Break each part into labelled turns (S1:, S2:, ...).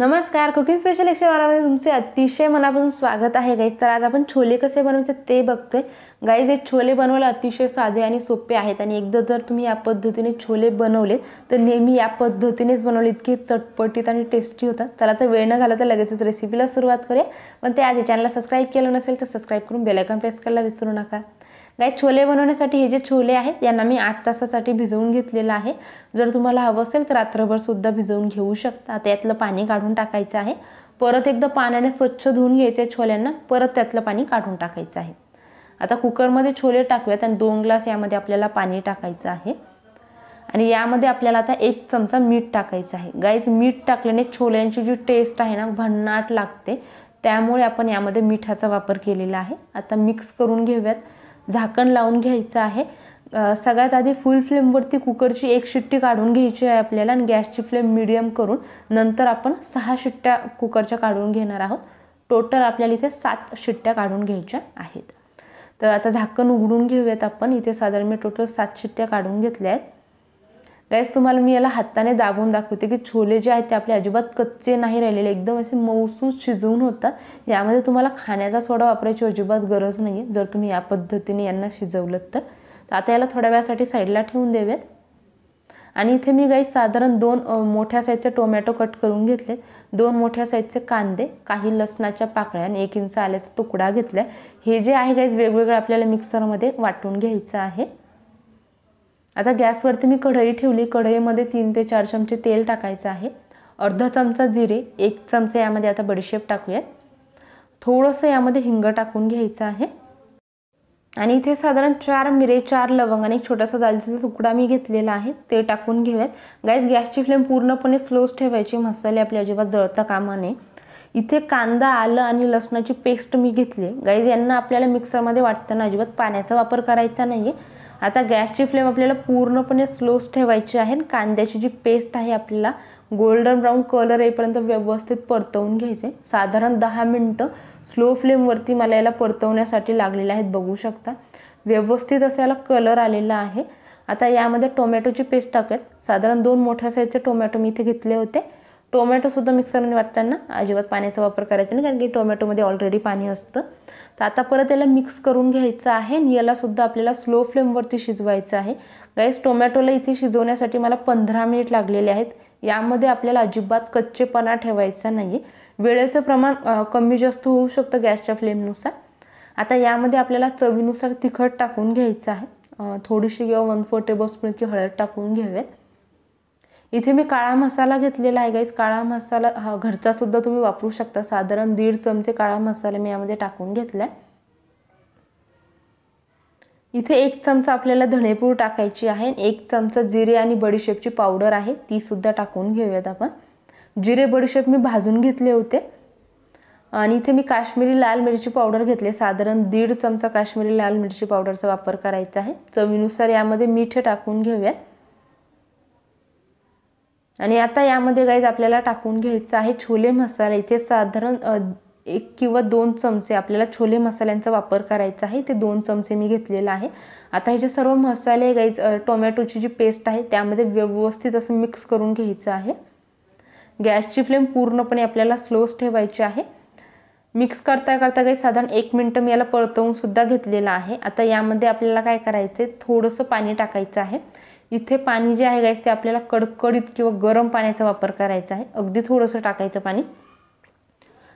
S1: नमस्कार cooking special एकशे बारामध्ये तुमचे अतिशय मनापासून स्वागत आहे गाईज तर आज आपण छोले कसे बनवायचे ते बघतोय गाईज हे छोले बनवायला अतिशय साधे आणि सोपे आहेत आणि एकदा जर तुम्ही या पद्धतीने छोले बनवले तर नेहमी या पद्धतीनेच बनवले इतके चटपटीत आणि टेस्टी होतात चला तर वेळ न घाला तर लगेचच रेसिपीला सुरुवात करूया पण त्याआधी चॅनलला सबस्क्राईब केलं नसेल तर सबस्क्राईब करून बेलायकॉन प्रेस करायला विसरू नका गाय छोले बनवण्यासाठी हे जे छोले आहेत यांना मी आठ तासासाठी भिजवून घेतलेलं आहे जर तुम्हाला हवं असेल तर रात्रभरसुद्धा भिजवून घेऊ शकता त्यातलं पाणी काढून टाकायचं आहे परत एकदा पाण्याने स्वच्छ धुवून आहे छोल्यांना परत त्यातलं पाणी काढून टाकायचं आहे आता कुकरमध्ये छोले टाकूयात आणि दोन ग्लास यामध्ये आपल्याला पाणी टाकायचं आहे आणि यामध्ये आपल्याला आता एक चमचा मीठ टाकायचं आहे गाईज मीठ टाकल्याने छोल्यांची जी टेस्ट आहे ना भन्नाट लागते त्यामुळे आपण यामध्ये मिठाचा वापर केलेला आहे आता मिक्स करून घेऊयात झाकण लावून घ्यायचं आहे सगळ्यात आधी फुल फ्लेमवरती कुकरची एक शिट्टी काढून घ्यायची आहे आपल्याला आणि गॅसची फ्लेम मिडियम करून नंतर आपण सहा शिट्ट्या कुकरच्या काढून घेणार आहोत टोटल आपल्याला इथे सात शिट्ट्या काढून घ्यायच्या आहेत तर आता झाकण उघडून घेऊयात आपण इथे साधारण मी टोटल सात शिट्ट्या काढून घेतल्या आहेत गाईस तुम्हाला मी याला हाताने दाबून दाखवते की छोले जे आहेत ते आपले अजिबात कच्चे नाही राहिलेले एकदम असे मौसूस शिजवून होतात यामध्ये तुम्हाला खाण्याचा सोडा वापरायची अजिबात गरज नाही आहे जर तुम्ही या पद्धतीने यांना शिजवलं तर आता याला थोड्या वेळासाठी साईडला ठेवून देवेत आणि इथे मी गाईस साधारण दोन मोठ्या साईजचे टोमॅटो कट करून घेतले दोन मोठ्या साईजचे कांदे काही लसणाच्या पाकळ्या आणि एक इंच आल्याचा तुकडा घेतला हे जे आहे गाईज वेगवेगळं आपल्याला मिक्सरमध्ये वाटून घ्यायचं आहे आता गॅसवरती मी कढई ठेवली कढईमध्ये तीन ते चार चमचे तेल टाकायचं आहे अर्धा चमचा जिरे एक चमचा यामध्ये आता बडीशेप टाकूयात थोडंसं यामध्ये हिंग टाकून घ्यायचं आहे आणि इथे साधारण चार मिरे चार लवंग आणि एक छोटासा दालचीचा तुकडा मी घेतलेला आहे ते टाकून घेऊयात गॅस गॅसची फ्लेम पूर्णपणे स्लोच ठेवायची मसाले आपले अजिबात जळता कामा नये इथे कांदा आलं आणि लसणाची पेस्ट मी घेतली गाईज यांना आपल्याला मिक्सरमध्ये वाटताना अजिबात पाण्याचा वापर करायचा नाही आहे आता गॅसची फ्लेम आपल्याला पूर्णपणे स्लोच ठेवायची आहे कांद्याची जी पेस्ट आहे आपल्याला गोल्डन ब्राऊन कलर येईपर्यंत व्यवस्थित परतवून घ्यायचे साधारण दहा मिनटं स्लो फ्लेमवरती मला याला परतवण्यासाठी लागलेले आहेत बघू शकता व्यवस्थित असं याला कलर आलेला आहे आता यामध्ये टोमॅटोची पेस्ट टाकूयात साधारण दोन मोठ्या साईजचे टोमॅटो मी इथे घेतले होते टोमॅटोसुद्धा मिक्सरने वाटताना अजिबात पाण्याचा वापर करायचा नाही कारण की टोमॅटोमध्ये ऑलरेडी पाणी असतं तर आता परत याला मिक्स करून घ्यायचं आहे आणि यालासुद्धा आपल्याला स्लो फ्लेमवरती शिजवायचं आहे गाईस टोमॅटोला इथे शिजवण्यासाठी मला पंधरा मिनिट लागलेले आहेत यामध्ये आपल्याला अजिबात कच्चेपणा ठेवायचा नाही वेळेचं प्रमाण कमी जास्त होऊ शकतं गॅसच्या फ्लेमनुसार आता यामध्ये आपल्याला चवीनुसार तिखट टाकून घ्यायचं आहे थोडीशी किंवा वन फोर टेबल स्पूनची हळद टाकून घ्याव्यात इथे मी काळा मसाला घेतलेला आहे गाईस काळा मसाला हा घरचासुद्धा तुम्ही वापरू शकता साधारण दीड चमचे काळा मसाला मी यामध्ये टाकून घेतला आहे इथे एक चमचा आपल्याला धणेपूर टाकायची आहे एक चमचा जिरे आणि बडीशेपची पावडर आहे तीसुद्धा टाकून घेऊयात आपण जिरे बडीशेप मी भाजून घेतले होते आणि इथे मी काश्मीरी लाल मिरची पावडर घेतली साधारण दीड चमचा काश्मीरी लाल मिरची पावडरचा वापर करायचा आहे चवीनुसार यामध्ये मीठ टाकून घेऊयात आणि आता यामध्ये गाईज आपल्याला टाकून घ्यायचं आहे छोले मसाला इथे साधारण एक किंवा दोन चमचे आपल्याला छोले मसाल्यांचा वापर करायचा आहे ते दोन चमचे मी घेतलेला आहे आता हे जे सर्व मसाले गाईज टोमॅटोची जी पेस्ट आहे त्यामध्ये व्यवस्थित असं मिक्स करून घ्यायचं आहे गॅसची फ्लेम पूर्णपणे आपल्याला स्लोच ठेवायची आहे मिक्स करता करता काही साधारण एक मिनटं मी याला परतवून सुद्धा घेतलेला आहे आता यामध्ये आपल्याला काय करायचं आहे थोडंसं पाणी टाकायचं आहे इथे पाणी जे आहे गाईस ते आपल्याला कडकडीत किंवा गरम पाण्याचा वापर करायचा आहे अगदी थोडंसं टाकायचं पाणी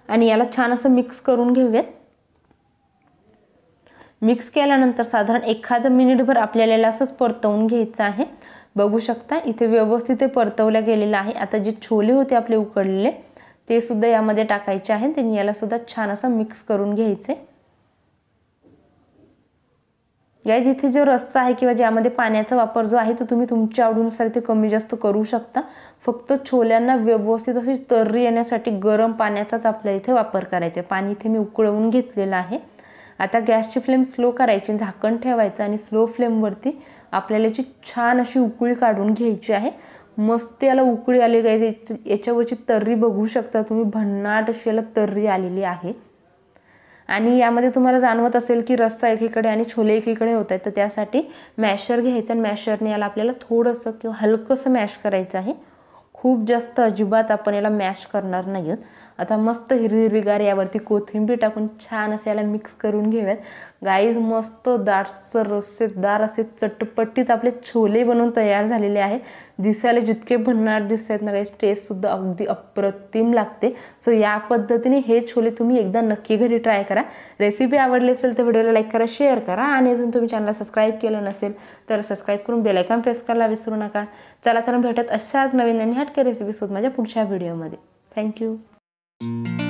S1: आणि याला छान असं मिक्स करून घेऊयात मिक्स केल्यानंतर साधारण एखादं मिनिटभर आपल्याला याला असंच परतवून घ्यायचं आहे बघू शकता इथे व्यवस्थित ते परतवलं गेलेलं आहे आता जे छोले होते आपले उकडलेले ते सुद्धा यामध्ये टाकायचे आहेत आणि यालासुद्धा छान असं मिक्स करून घ्यायचे या इथे जो रस्सा आहे किंवा ज्यामध्ये पाण्याचा वापर जो आहे तो तुम्ही तुमच्या आवडीनुसार इथे कमी जास्त करू शकता फक्त छोल्यांना व्यवस्थित अशी तर्री येण्यासाठी गरम पाण्याचाच आपल्याला इथे वापर करायचा आहे पाणी इथे मी उकळवून घेतलेलं आहे आता गॅसची फ्लेम स्लो करायची झाकण ठेवायचं आणि स्लो फ्लेमवरती आपल्याला याची छान अशी उकळी काढून घ्यायची आहे मस्त याला उकळी आली गायची याच्यावरची तर्री बघू शकता तुम्ही भन्नाट अशी याला तर्री आलेली आहे आणि यामध्ये तुम्हाला जाणवत असेल की रस्सा एकीकडे आणि छोले एकीकडे होत आहेत तर त्यासाठी मॅशर घ्यायचं आणि मॅशरने याला आपल्याला थोडंसं किंवा हलकंसं मॅश करायचं आहे खूप जास्त अजिबात आपण याला मॅश करणार नाही आहोत आता मस्त हिरवी हिरवीगार यावरती कोथिंबीर टाकून छान असे याला मिक्स करून घेऊयात गाईज मस्त दाटसर रस्सेदार असे चटपटीत आपले छोले बनवून तयार झालेले आहे दिसायला जितके भन्नाट दिसत ना गाईज टेस्टसुद्धा अगदी अप्रतिम लागते सो या पद्धतीने हे छोले तुम्ही एकदा नक्की घरी ट्राय करा रेसिपी आवडली असेल तर व्हिडिओला लाईक करा शेअर करा आणि अजून तुम्ही चॅनलला सबस्क्राईब केलं नसेल तर सबस्क्राईब करून बेलायकॉन प्रेस करायला विसरू नका चला तर भेटत अशाच नवीन आणि हटके रेसिपीसोबत माझ्या पुढच्या व्हिडिओमध्ये थँक्यू Mm-hmm.